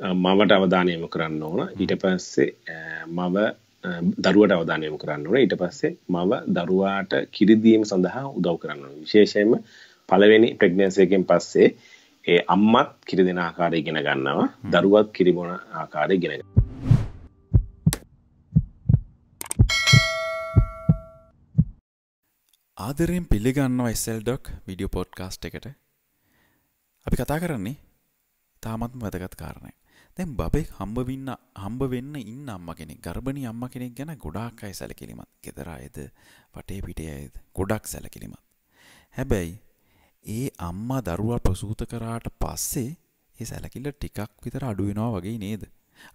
මවට අවධානයම කරන්න ඕන ඊට පස්සේ මව දරුවට අවධානයම කරන්න ඕන ඊට පස්සේ මව දරුවාට කිරිදීම සඳහා උදව් කරන්න ඕන විශේෂයෙන්ම පළවෙනි ප්‍රෙග්නන්සි එකෙන් පස්සේ ඒ අම්මත් කිරි දෙන ආකාරය ඉගෙන ගන්නවා දරුවත් කිරි බොන ආකාරය ඉගෙන ගන්නවා ආදරයෙන් පිළිගන්නවා SL Doc වීඩියෝ පොඩ්කාස්ට් එකට අපි කතා කරන්නේ තාමත්ම වැදගත් කාරණයක් දැන් බබෙක් හම්බවෙන්න හම්බ වෙන්න ඉන්න අම්ම කෙනෙක් ගර්භණී අම්ම කෙනෙක් ගැන ගොඩාක් අය සැලකිලිමත් ගෙදර අයද වටේ පිටේ අයද ගොඩක් සැලකිලිමත් හැබැයි ඒ අම්මා දරුවා ප්‍රසූත කරාට පස්සේ ඒ සැලකිල්ල ටිකක් විතර අඩු වෙනවා වගේ නේද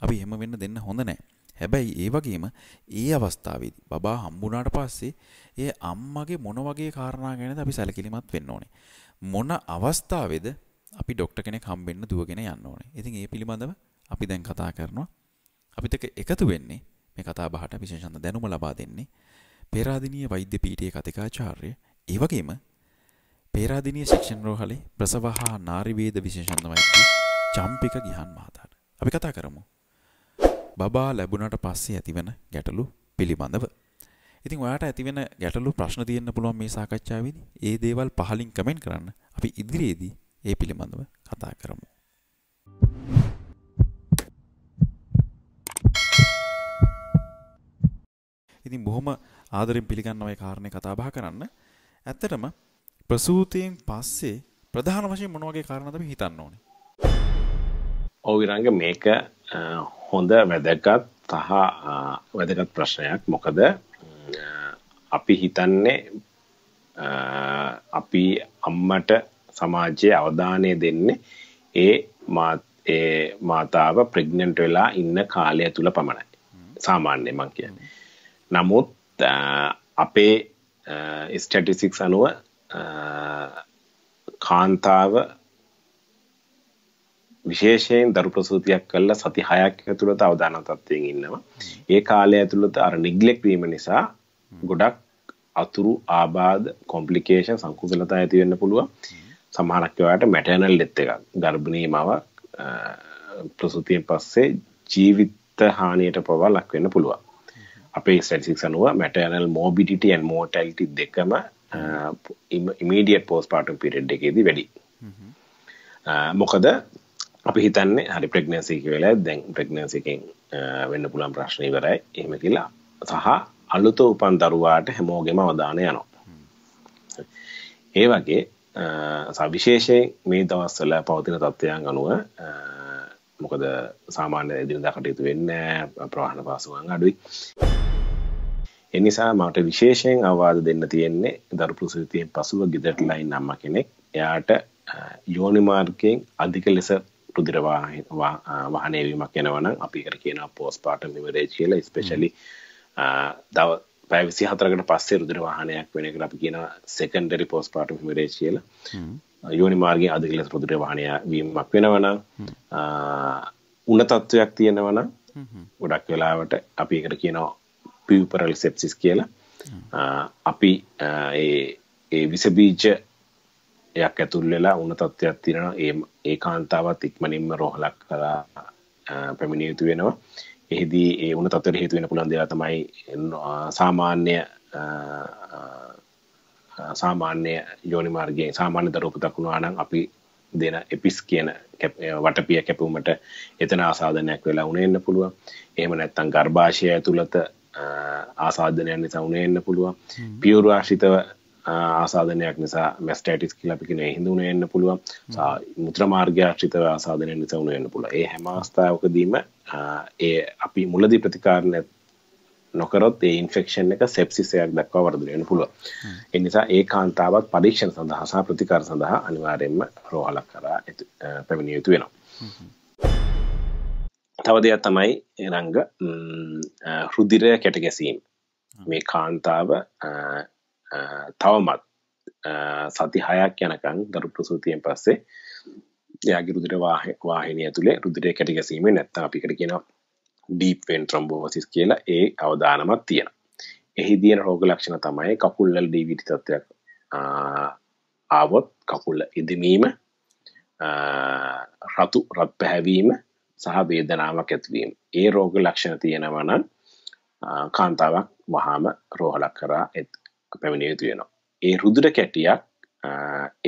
අපි එහෙම වෙන්න දෙන්න හොඳ නෑ හැබැයි ඒ වගේම ඒ අවස්ථාවේදී බබා හම්බුණාට පස්සේ ඒ අම්මගේ මොන වගේ කාරණා ගැනද අපි සැලකිලිමත් වෙන්න ඕනේ. මොන අවස්ථාවේද අපි ඩොක්ටර් කෙනෙක් හම්බෙන්න දුවගෙන යන්න ඕනේ. ඉතින් ඒ පිළිබඳව අපි දැන් කතා කරනවා. අපිත් එක්ක එකතු වෙන්නේ මේ කතා බහට විශේෂන්ත දැනුම ලබා දෙන්නේ පේරාදෙණිය වෛද්‍ය පීඨයේ කතිකාචාර්ය ඒ වගේම පේරාදෙණිය ශික්ෂණ රෝහලේ ප්‍රසවහා නාරි වේද විශේෂන්ත වෛද්‍ය චම්පික ගිහන් මහතාට. අපි කතා කරමු. බබා ලැබුණට පස්සේ ඇතිවන ගැටලු පිළිබඳව. ඉතින් ඔයාට ඇතිවෙන ගැටලු ප්‍රශ්න තියෙන්න පුළුවන් මේ සාකච්ඡාවේදී. ඒ දේවල් පහලින් කමෙන්ට් කරන්න. අපි ඉදිරියේදී ඒ පිළිබඳව කතා කරමු. ඉතින් බොහොම ආදරෙන් පිළිගන්නවා ඒ කාරණේ කතා බහ කරන්න. ඇත්තටම ප්‍රසූතියෙන් පස්සේ ප්‍රධාන වශයෙන් මොන වගේ කාරණාද අපි හිතන්න ඕනේ? ඔව් ඉරංග මේක හොඳ වැදගත් සහ වැදගත් ප්‍රශ්නයක්. මොකද අපි හිතන්නේ අපි අම්මට සමාජයේ අවධානය දෙන්නේ ඒ ඒ මාතාව ප්‍රෙග්නන්ට් වෙලා ඉන්න කාලය තුල පමණයි. සාමාන්‍යයෙන් මම කියන්නේ. නමුත් අපේ ස්ටටිසික්ස් අනුව කාන්තාව විශේෂයෙන් දරු ප්‍රසූතියක් කල්ලා සති හයක් ඇතුළත අවධානතත්වයෙන් ඉන්නවා ඒ කාලය ඇතුළත අර නිග්ලෙක්වීම නිසා ගොඩක් අතුරු ආබාධ කොම්පලිකේෂන් සංකුසලතා ඇතිවෙන්න පුළුව සමහනක්කවට මැටනල් ලෙත් එක ගර්භනීමාව ප්‍රසුතියෙන් පස්සේ ජීවිත හානියට පවා ලක්වෙන්න පුළුවන් අපේ ස්ටැටිසික්ස් අනුව මැටර්නල් මෝබිඩිටි ඇන් මෝටැලිටි දෙකම ඉමීඩියට් පෝස් පාටම් පිරෙඩ් එකේදී වැඩි මොකද අපි හිතන්නේ හරි ප්‍රෙග්නන්සි කියලා දැන් ප්‍රෙග්නන්සි එකෙන් වෙන්න පුළුවන් ප්‍රශ්න ඉවරයි එහෙම කියලා සහ අලුත උපන් දරුවාට හැමෝගෙම අවධානය යනවා ඒ වගේ සවිශේෂයෙන් මේ දවස්වල පවතින තත්ත්වයන් අනුව මොකද සාමාන්‍ය එදිනදා කටයුතු වෙන්න ප්‍රවාහන පාසුවන් අඩුයි. එනිසා මට විශේෂයෙන් අවවාද දෙන්න තියෙන්නේ දරු ප්‍රසූතියෙන් පසුව ගෙදරට ලයින් අම්මා කෙනෙක්. එයාට යෝනි මාර්ගයෙන් අධික ලෙස රුධිර වාහනය වීමක් යනවනම් අපි ඒකට කියනවා postpartum hemorrhage කියලා especially දව පැය 24කට පස්සේ රුධිර වාහනයක් වෙන එකට අපි කියනවා secondary postpartum hemorrhage කියලා. යෝනි මාර්ගය අද කෙලස් ප්‍රතිට වහනය වීමක් වෙනවනම් උන තත්ත්වයක් තියෙනවන ගොඩක් වෙලාවට අපි එකට කියනවා පිවපරල් සෙප්සිස් කියලා අපි ඒ විසබීජ එයක් ඇතුල් වෙලා උන තත්ත්වයක් තියෙනවා ඒ ඒ කාන්තාවත් ඉක්මනින්ම රෝහලක් කලා පැමිණිය යුතු වෙනවා එහිදී ඒ උන තත්ත්වයට හේතු වෙන පුළුවන් දේවල් තමයි සාමාන්‍ය සාමාන්‍ය යෝනි මාර්ගයෙන් සාමාන්‍ය දරූප දක්ුණා නම් අපි දෙන එපිස් කියන වටපිය කැපුමට එතන ආසාධනයක් වෙලා උනේන්න පුළුවන් එහෙම නැත්තං ගර්භාෂය ඇතුළත ආසාධනයන් නිසා උනේන්න පුළුවන් පියුරාශිතව ආසාධනයක් නිසා මැස්ටටිස් කියලපිකින හිදුුණ එන්න පුළුවන් මුත්‍රමාර්ග්‍යාශ්‍රිතව ආසාධනය නිසා උුණ එන්න පුළ ඒ හැමස්ථාවකදීම ඒ අපි මුලදී ප්‍රතිකාරණ නොකරොත් ඒ ඉන්ෆෙක්ෂන් එක සෙප්සිසයක් දක්වා වර්ධනයන පුළුව එනිසා ඒ කාන්තාවත් පරීක්ෂණ සඳහා සහ ප්‍රතිකාර සඳහා අනිවාරයෙන්ම රෝහලක් කරා පැමිණිය යුතු වෙනවා තවදයක් තමයි එරංග හෘදිරය කැටගැසීම් මේ කාන්තාව තවමත් සති හයක් යනකං දරු ප්‍රසූතියෙන් පස්සේ යාගේ රුදිර වාහිනය තුළේ රුදිරය කැටගැසීම නැත්තා අපිකට කියෙනවා ඩීප් වෙන් ත්‍රොම්බෝසිස් කියලා ඒ අවදානමක් තියෙනවා. එහි දින රෝග ලක්ෂණ තමයි කකුල්වල DVT තත්ත්වයක් ආවොත් කකුල ඉදමීම රතු රත් පැහැවීම සහ වේදනාවක් ඇතිවීම. ඒ රෝග ලක්ෂණ තියෙනවා නම් කාන්තාවක් වහාම රෝහලක් කරා පැමිණිය යුතු වෙනවා. ඒ රුධිර කැටියක්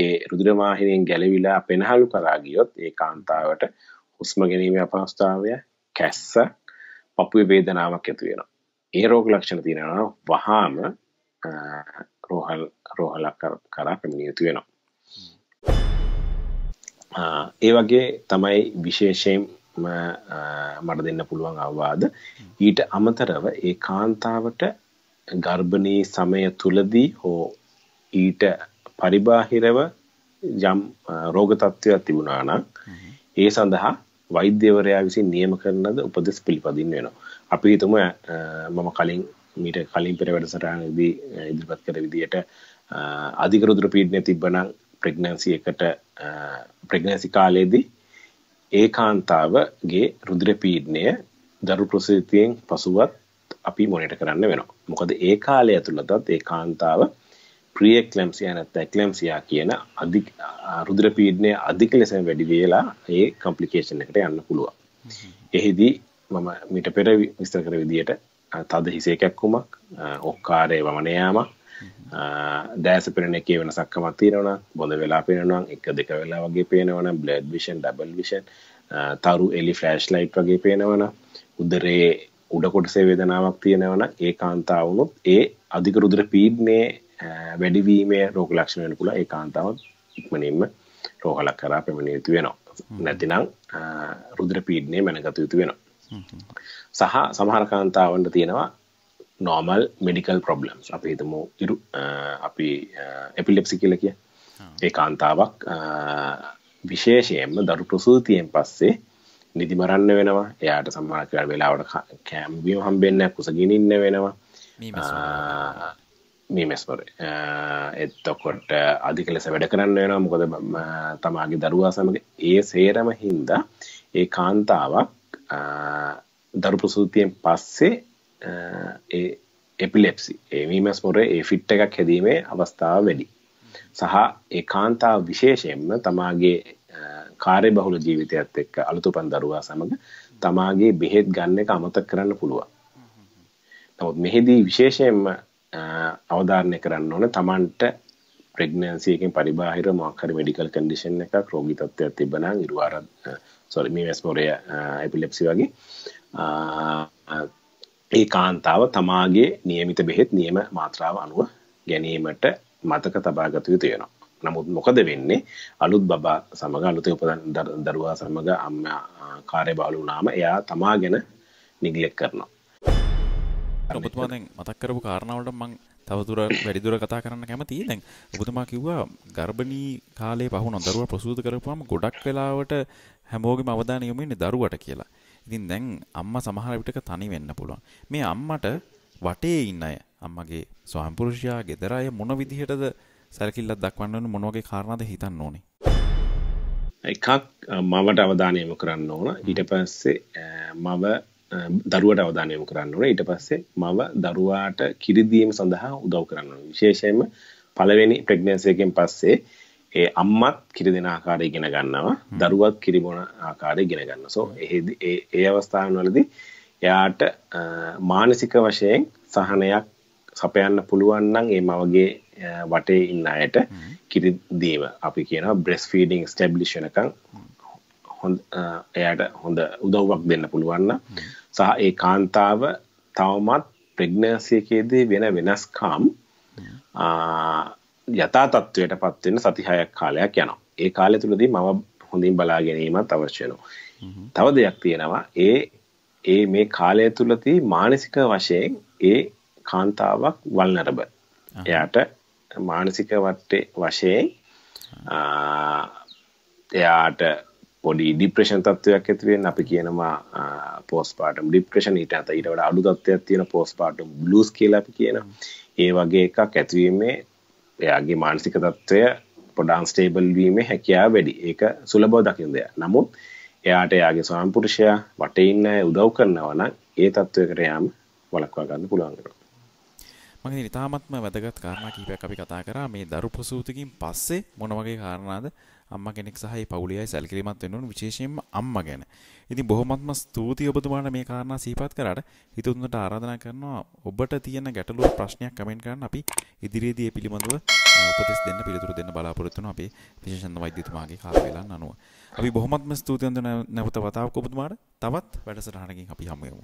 ඒ රුධිර වාහිනියෙන් ගැලවිලා පෙනහළු කරා ගියොත් ඒ කාන්තාවට හුස්ම ගැනීම අපහසුතාවය කැස්ස පපුුවේ වේදනාවක් ඇතු වෙන ඒ රෝග ලක්ෂණ තියෙනවා වහාම රෝහල් රෝහලක් කරා පැමිණිය යුතු වෙනවා ඒ වගේ තමයි විශේෂයෙන් මට දෙන්න පුළුවන් අවවාද ඊට අමතරව ඒ කාන්තාවට ගර්භණී සමය තුලදී හෝ ඊට පරිබාහිරව යම් රෝග තත්ත්වයක් තිබුණා නම් ඒ සඳහා වෛද්‍යවරයා විසින් නියම කරන ලද උපදෙස් පිළිපදින්න වෙනවා. අපි හිතමු මම කලින් මීට කලින් පෙර වැඩසටහනේදී ඉදිරිපත් කර විදිහට අධික රුධිර පීඩනය තිබ්බනම් ප්‍රෙග්නන්සි එකට ප්‍රෙග්නන්සි කාලයේදී ඒ කාන්තාවගේ රුධිර පීඩනය දරු ප්‍රසූතියෙන් පසුවත් අපි මොනිටර් කරන්න වෙනවා. මොකද ඒ කාලය ඇතුළතත් ඒ කාන්තාව ප්‍රියක්ලම්සියා නැත්නම් ක්ලම්සියා කියන අධික රුධිර පීඩනය අධික ලෙස වැඩි වෙලා ඒ කම්ප්ලිකේෂන් එකට යන්න පුළුවන්. එහිදී මම මීට පෙර විස්තර කර විදිහට තද හිසේකයක් වුමක් ඔක්කාරයේ වමන යාමක් දෑස පෙනෙන එකේ වෙනසක්කමක් තියෙනවා බොඳ වෙලා පේනවා එක දෙක වෙලා වගේ පේනවනම් බ්ලඩ් විෂන් ඩබල් විෂන් තරු එලි ෆ්ලෑෂ් ලයිට් වගේ පේනවනම් උදරයේ උඩ කොටසේ වේදනාවක් තියෙනවනම් ඒ කාන්තාවුනොත් ඒ අධික රුධිර පීඩනයේ වැඩිවීමේ රෝග ලක්ෂණයට පුළ ඒ කාන්තාවත් ඉක්මනින්ම රෝහලක් කරා පැමිණියයුතු වෙනවා නැතිනම් රුදුර පීඩනය මැනගත යුතු වෙනවා සහ සමහර කාන්තාවන්ට තියෙනවා නෝමල් මෙඩිකල් ප්‍රොබ්ලම්ස් අප හිතම ඉරු අපි එපිලෙප්සි කියල කිය ඒ කාන්තාවක් විශේෂයෙන්ම දරු ප්‍රසූතියෙන් පස්සේ නිදිමරන්න වෙනවා එයාට සම්මාකර වෙලාවට කෑම්බියෝ හම්බෙන්න කුසගිනින්න වෙනවා මේ මෙස්වර එත්තකොට අධික ලෙස වැඩ කරන්න වෙනවා මොකද තමාගේ දරුවා සමඟ ඒ සේරම හින්දා ඒ කාන්තාවක් දරුපුසූතියෙන් පස්සේ ඒ එපිලෙප්සි ඒමීමස් මොරේ ඒ ෆිට් එකක් හැදීමේ අවස්ථාව වැඩි සහ ඒ කාන්තාව විශේෂයෙන්ම තමාගේ කාරය බහුල ජීවිතයත් එක්ක අලුතුපන් දරුවා සමඟ තමාගේ බෙහෙත් ගන්න එක අමතක් කරන්න පුළුවන්. නමුත් මෙහිදී විශේෂයෙන්ම අවධාරණය කරන්න ඕන තමන්ට ප්‍රෙග්නන්සියකින් පරිබාහිර මොකක් හරි මෙඩිකල් කන්ඩිෂන් එකක් රෝගී තත්ත්වයක් තිබෙනවා ඉරුවාර සෝරි මීවැස් මොරය එපිලෙප්සි වගේ ඒ කාන්තාව තමාගේ નિયમિત බෙහෙත් નિયම මාත්‍රාව අනුව ගැනීමට මතක තබා ගත යුතු වෙනවා. නමුත් මොකද වෙන්නේ අලුත් බබා සමග අලුත උපදන් දරුවා සමඟ අම්ම කාරය බාලු නාම එයා තමා ගැන නිගලෙක් කරනවා ඔබතුමාදැන් මතක් කරපු කාරණාවට මං තවතුර වැඩිදුර කතා කරන්න කැමති දැන් ඔබතුමා කිව්වා ගර්භණී කාලේ පහුන දරුව ප්‍රසූත කරපුම ගොඩක් වෙලාවට හැමෝගේ අවධානය යොමුන්නේ දරුවට කියලා. ඉතින් දැන් අම්මා සමහර විටක තනි වෙන්න පුළුවන්. මේ අම්මට වටේ ඉන්න අය අම්මගේ ස්වාමි පුරුෂයා ගෙදර අය මොන විදිහටද සැලකිල්ලක් දක්වන්න ඕන මොන වගේ කාරණාද හිතන්න ඕනේ? එකක් මවට අවධානය යොමු කරන්න ඕන. ඊට පස්සේ මව දරුවට අවධානයම කරන්න ඕනේ ඊට පස්සේ මව දරුවාට කිරිදීම සඳහා උදව් කරන්න ඕනේ විශේෂයෙන්ම පළවෙනි ප්‍රෙග්නන්සි එකෙන් පස්සේ ඒ අම්මත් කිරි දෙන ආකාරය ඉගෙන ගන්නවා දරුවත් කිරි බොන ආකාරය ඉගෙන ගන්නවා සෝ එහෙදි ඒ ඒ අවස්ථාවන් වලදී එයාට මානසික වශයෙන් සහනයක් සපයන්න පුළුවන් නම් ඒ මවගේ වටේ ඉන්න අයට කිරි දීම අපි කියනවා බ්‍රෙස් ෆීඩින් ස්ටැබ්ලිෂ් වෙනකන් හොඳ එයාට හොඳ උදව්වක් දෙන්න පුළුවන් නම් සහ ඒ කාන්තාව තවමත් ප්‍රෙග්නන්සි එකේදී වෙන වෙනස්කම් යථා තත්වයට පත් වෙන සති 6ක් කාලයක් යනවා. ඒ කාලය තුලදී මම හොඳින් බලා ගැනීමත් අවශ්‍ය වෙනවා. Mm-hmm. තව දෙයක් තියෙනවා ඒ ඒ මේ කාලය තුලදී මානසික වශයෙන් ඒ කාන්තාවක් වල්නරබල්. Ah. එයාට මානසික වටේ වශයෙන් ah. එයාට පොඩි ඩිප්‍රේෂන් තත්වයක් ඇතිවෙන් අපි කියනවා පෝස් පාටම් ඩිප්‍රේෂන් ඊට අත ඊට වඩා අඩු තත්වයක් තියෙන පෝස් පාටම් බ්ලූස් කියලා අපි කියන ඒ වගේ එකක් ඇතිවීමේ එයාගේ මානසික තත්ත්වය පොඩාන් ස්ටේබල් වීමේ හැකියාව වැඩි ඒක සුලබව දකින දෙයක් නමුත් එයාට එයාගේ ස්වාමිපුරුෂයා වටේ ඉන්න උදව් කරනවා නම් ඒ තත්වයකට යාම වළක්වා ගන්න පුළුවන් මගේ නිතාමත්ම වැදගත් කාරණ කීපයක් අපි කතා කරා මේ දරු ප්‍රසූතිකින් පස්සේ මොන වගේ කාරණාද අම්මා කෙනෙක් සහ ඒ පවුලියයි සැලකිලිමත් වෙන්න ඕන විශේෂයෙන්ම අම්මා ගැන. ඉතින් බොහොමත්ම ස්තුතියි ඔබතුමාට මේ කාරණා සිහිපත් කරාට හිතුන්ට ආරාධනා කරනවා ඔබට තියෙන ගැටලුව ප්‍රශ්නයක් කමෙන්ට් කරන්න අපි ඉදිරියේදී ඒ පිළිබඳව උපදෙස් දෙන්න පිළිතුරු දෙන්න බලාපොරොත්තු වෙනවා අපේ විශේෂඥ වෛද්‍යතුමාගේ කාර්යාලයන් අනුව. අපි බොහොමත්ම ස්තුතියි නැවත වතාවක් ඔබතුමාට තවත් වැඩසටහනකින් අපි හමු වෙමු.